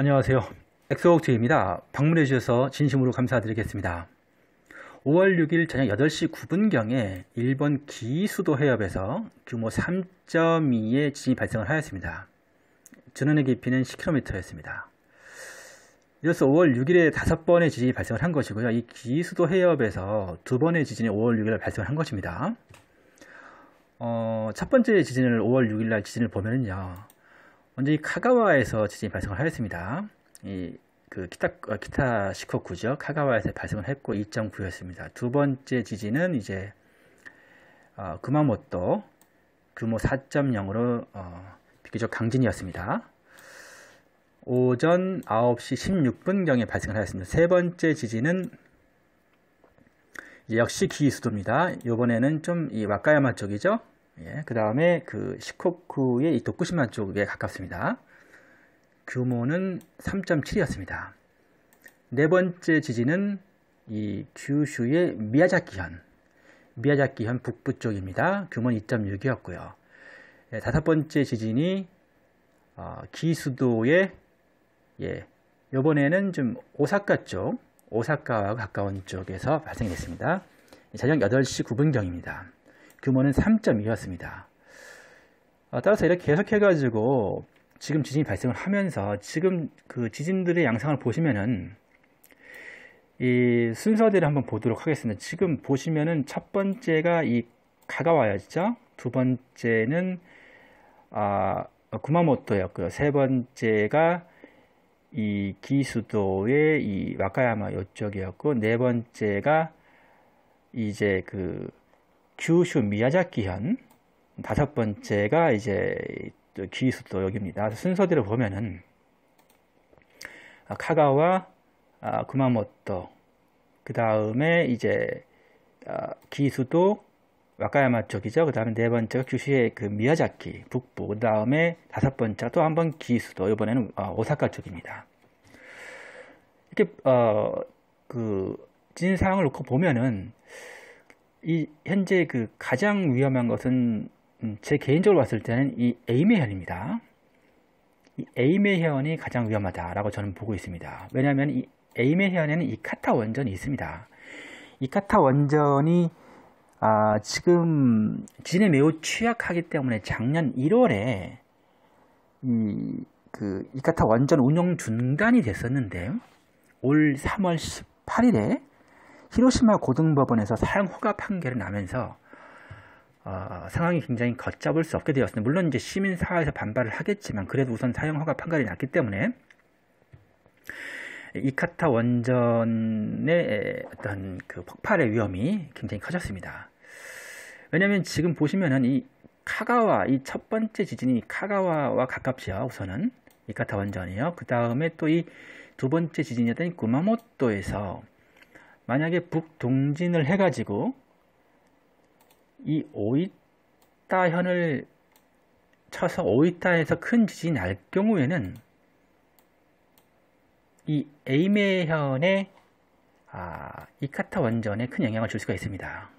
안녕하세요. 엑소옥트입니다. 방문해 주셔서 진심으로 감사드리겠습니다. 5월 6일 저녁 8시 9분경에 일본 기수도 해협에서 규모 3.2의 지진이 발생을 하였습니다. 전원의 깊이는 10km였습니다. 이어서 5월 6일에 5번의 지진이 발생을 한 것이고요. 이 기수도 해협에서 두 번의 지진이 5월 6일에 발생을 한 것입니다. 어, 첫 번째 지진을 5월 6일날 지진을 보면요. 먼저 이 카가와에서 지진이 발생을 하였습니다. 이 그 기타 어, 기타 시코쿠죠 카가와에서 발생을 했고 2.9였습니다. 두 번째 지진은 이제 어, 구마모토 규모 4.0으로 어, 비교적 강진이었습니다. 오전 9시 16분경에 발생을 하였습니다. 세 번째 지진은 역시 기수도입니다. 이번에는 좀이 와카야마 쪽이죠. 예, 그 다음에 그 시코쿠의 이 도쿠시마 쪽에 가깝습니다. 규모는 3.7이었습니다. 네 번째 지진은 이 규슈의 미야자키현, 미야자키현 북부 쪽입니다. 규모는 2.6이었고요. 예, 다섯 번째 지진이 어, 기수도의 예, 이번에는 좀 오사카 쪽, 오사카와 가까운 쪽에서 발생했습니다 자정 8시 9분경입니다. 규모는 3.2였습니다. 어, 따라서 이렇게 계속해가지고 지금 지진이 발생을 하면서 지금 그 지진들의 양상을 보시면은 이 순서대로 한번 보도록 하겠습니다. 지금 보시면은 첫 번째가 이 가가와였죠. 두 번째는 아 구마모토였고요. 세 번째가 이 기수도의 이 와카야마 요쪽이었고 네 번째가 이제 그 규슈 미야자키현 다섯 번째가 이제 기수도 여기입니다. 순서대로 보면은 아, 카가와 아, 구마모토 그 다음에 이제 아, 기수도 와카야마 쪽이죠. 그 다음에 네 번째가 규슈의 그 미야자키 북부 그 다음에 다섯 번째가 또 한 번 기수도 이번에는 아, 오사카 쪽입니다. 이렇게 어, 그 진상을 놓고 보면은 이 현재 그 가장 위험한 것은 음, 제 개인적으로 봤을 때는 이 에이메현입니다. 이 에이메현이 가장 위험하다라고 저는 보고 있습니다. 왜냐하면 이 에이메현에는 이 카타 원전이 있습니다. 이 카타 원전이 아, 지금 지진에 매우 취약하기 때문에 작년 1월에 이, 그, 이카타 원전 운영 중단이 됐었는데올 3월 18일에 히로시마 고등법원에서 사형 허가 판결이 나면서 어, 상황이 굉장히 걷잡을 수 없게 되었습니다. 물론 이제 시민 사회에서 반발을 하겠지만 그래도 우선 사형 허가 판결이 났기 때문에 이카타 원전의 어떤 그 폭발의 위험이 굉장히 커졌습니다. 왜냐하면 지금 보시면은 이 카가와 이 첫 번째 지진이 카가와와 가깝죠. 우선은 이카타 원전이요. 그 다음에 또 이 두 번째 지진이었던 구마모토에서 만약에 북동진을 해가지고 이 오이타현을 쳐서 오이타에서 큰 지진이 날 경우에는 이 에이메현의 아, 이카타 원전에 큰 영향을 줄 수가 있습니다.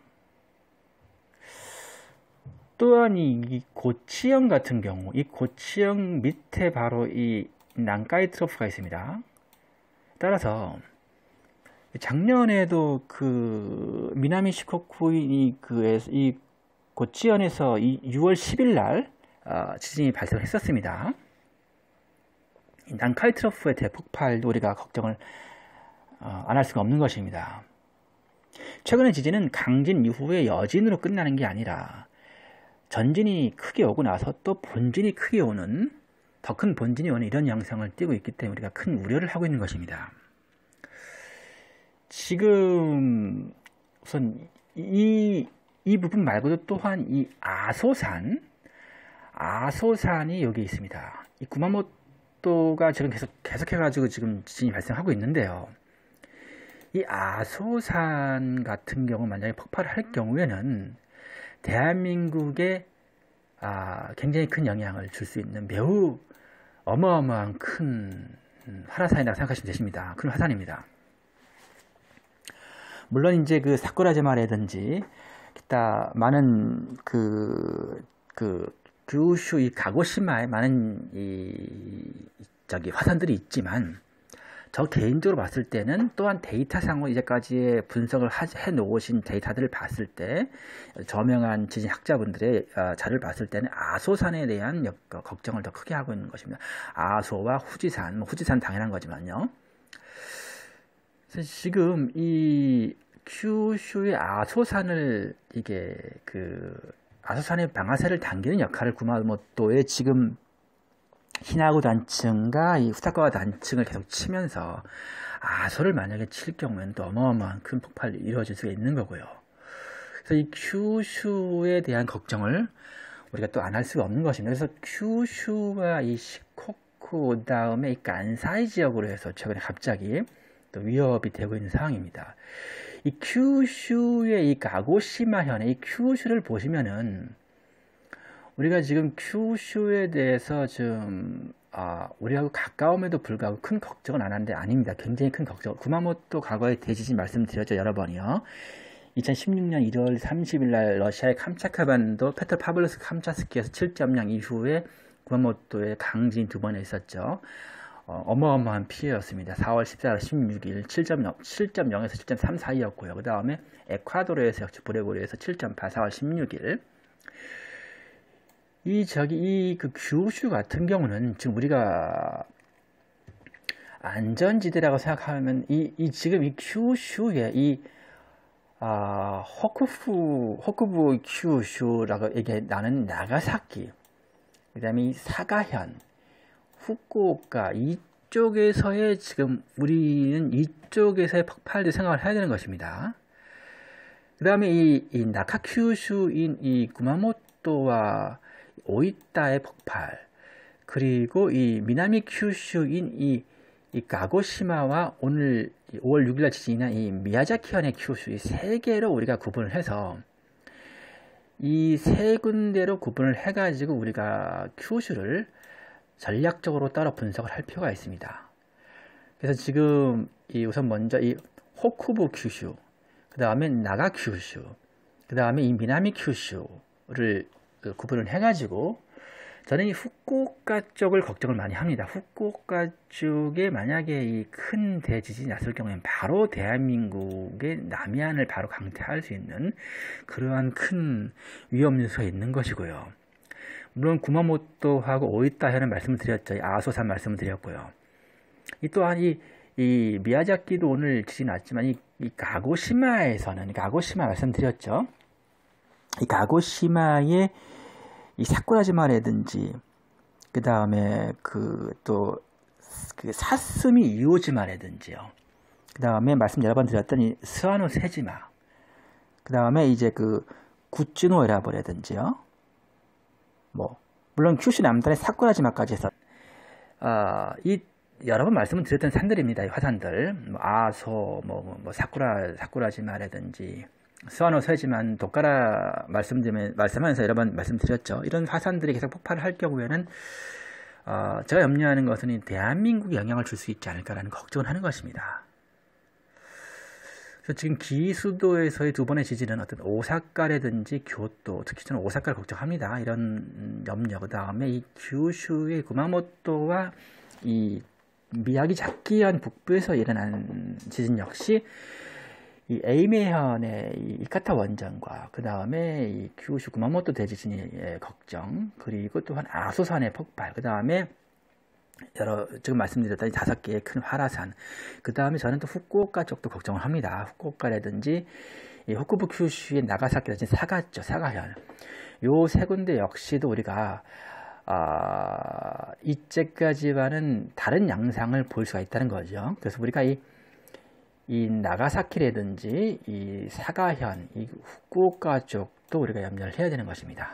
또한 이 고치형 같은 경우, 이 고치형 밑에 바로 이 난카이 트로프가 있습니다. 따라서 작년에도 그 미나미 시코쿠이 그이 고치현에서 이 6월 10일 날 어, 지진이 발생했었습니다. 난카이 트로프의 대폭발도 우리가 걱정을 어, 안 할 수가 없는 것입니다. 최근의 지진은 강진 이후에 여진으로 끝나는 게 아니라 전진이 크게 오고 나서 또 본진이 크게 오는 더 큰 본진이 오는 이런 양상을 띄고 있기 때문에 우리가 큰 우려를 하고 있는 것입니다. 지금 우선 이, 이 부분 말고도 또한 이 아소산, 아소산이 여기 있습니다. 이 구마모토가 지금 계속, 계속해가지고 지금 지진이 발생하고 있는데요. 이 아소산 같은 경우 만약에 폭발할 경우에는 대한민국에 아, 굉장히 큰 영향을 줄 수 있는 매우 어마어마한 큰 화산이라고 생각하시면 되십니다. 큰 화산입니다. 물론 이제 그 사쿠라제마라든지 기타 많은 그, 그, 규슈 이 가고시마에 많은 이, 저기 화산들이 있지만 저 개인적으로 봤을 때는 또한 데이터상으로 이제까지의 분석을 해 놓으신 데이터들을 봤을 때 저명한 지진학자분들의 아, 자료를 봤을 때는 아소산에 대한 어, 걱정을 더 크게 하고 있는 것입니다. 아소와 후지산, 뭐 후지산 당연한 거지만요. 지금 이 큐슈의 아소산을 이게 그 아소산의 방아쇠를 당기는 역할을 구마모토의 뭐 지금 히나고 단층과 이 후타카와 단층을 계속 치면서 아소를 만약에 칠 경우에는 또 어마어마한 큰 폭발이 이루어질 수가 있는 거고요. 그래서 이 큐슈에 대한 걱정을 우리가 또 안 할 수가 없는 것입니다. 그래서 큐슈와 이 시코쿠 그 다음에 이 간사이 지역으로 해서 최근에 갑자기 또 위협이 되고 있는 상황입니다. 이 큐슈의 이 가고시마현의 이 큐슈를 보시면은 우리가 지금 큐슈에 대해서 좀 아, 우리하고 가까움에도 불구하고 큰 걱정은 안 하는데 아닙니다. 굉장히 큰 걱정. 구마모토 과거에 대지진 말씀드렸죠 여러 번이요. 2016년 1월 30일 날 러시아의 캄차카반도 페터 파블로스 캄차스키에서 7.0 이후에 구마모토의 강진 두 번에 있었죠. 어, 어마어마한 피해였습니다. 4월 14일, 16일 7.0, 7.0에서 7.3 사이였고요. 그 다음에 에콰도르에서 역시 브레고리에서 7.8, 4월 16일 이 저기 이그 규슈 같은 경우는 지금 우리가 안전지대라고 생각하면 이, 이 지금 이 규슈의 이 아, 허쿠프, 허쿠부 규슈라고 이게 나는 나가사키 그 다음에 이 사가현 후쿠오카 이쪽에서의 지금 우리는 이쪽에서의 폭발도 생각을 해야 되는 것입니다. 그 다음에 이, 이 나카큐슈인 이 구마모토와 오이타의 폭발 그리고 이 미나미 큐슈인 이, 이 가고시마와 오늘 5월 6일날 지진이나 이 미야자키현의 큐슈 이 세 개로 우리가 구분을 해서 이 세 군데로 구분을 해가지고 우리가 큐슈를 전략적으로 따로 분석을 할 필요가 있습니다. 그래서 지금 이 우선 먼저 이 호쿠부 큐슈그 다음에 나가 큐슈그 다음에 이 미나미 큐슈를 그 구분을 해가지고 저는 이 후쿠오카 쪽을 걱정을 많이 합니다. 후쿠오카 쪽에 만약에 이 큰 대지진이 났을 경우에는 바로 대한민국의 남해안을 바로 강타할 수 있는 그러한 큰 위험 요소가 있는 것이고요. 물론 구마모토하고 오이타현는 말씀을 드렸죠. 아소산 말씀을 드렸고요. 이 또한 이, 이 미야자키도 오늘 지진 났지만 이, 이 가고시마에서는 가고시마 말씀드렸죠. 이 가고시마의 이 사쿠라지마라든지 그다음에 그 또그사슴이 이오지마라든지요. 그다음에 말씀 여러 번 드렸던 이 스와노 세지마. 그다음에 이제 그 구츠노 에라버라든지요. 뭐 물론 큐슈 남단의 사쿠라지마까지 해서 아이 어, 여러 번 말씀을 드렸던 산들입니다. 이 화산들 뭐 아소, 뭐, 뭐, 뭐 사쿠라 사쿠라지마라든지 스와노 서지만 독가라 말씀드리면 말씀하면서 여러 번 말씀드렸죠. 이런 화산들이 계속 폭발을 할 경우에는 어, 제가 염려하는 것은 대한민국에 영향을 줄 수 있지 않을까라는 걱정을 하는 것입니다. 그래서 지금 기수도에서의 두 번의 지진은 어떤 오사카라든지 교토, 특히 저는 오사카를 걱정합니다. 이런 염려. 그 다음에 이 규슈의 구마모토와 이 미야기 자키현 북부에서 일어난 지진 역시 이 에이메현의 이 이카타 원전과 그 다음에 이 규슈 구마모토 대지진의 걱정 그리고 또한 아소산의 폭발 그 다음에 여러 지금 말씀드렸다이 다섯 개의 큰 화라산 그 다음에 저는 또 후쿠오카 쪽도 걱정을 합니다 후쿠오카라든지 이 후쿠부 큐슈의 나가사키라든지 사가죠 사가현 요 세 군데 역시도 우리가 아, 이제까지와는 다른 양상을 볼 수가 있다는 거죠 그래서 우리가 이, 이 나가사키라든지 이 사가현 이 후쿠오카 쪽도 우리가 염려를 해야 되는 것입니다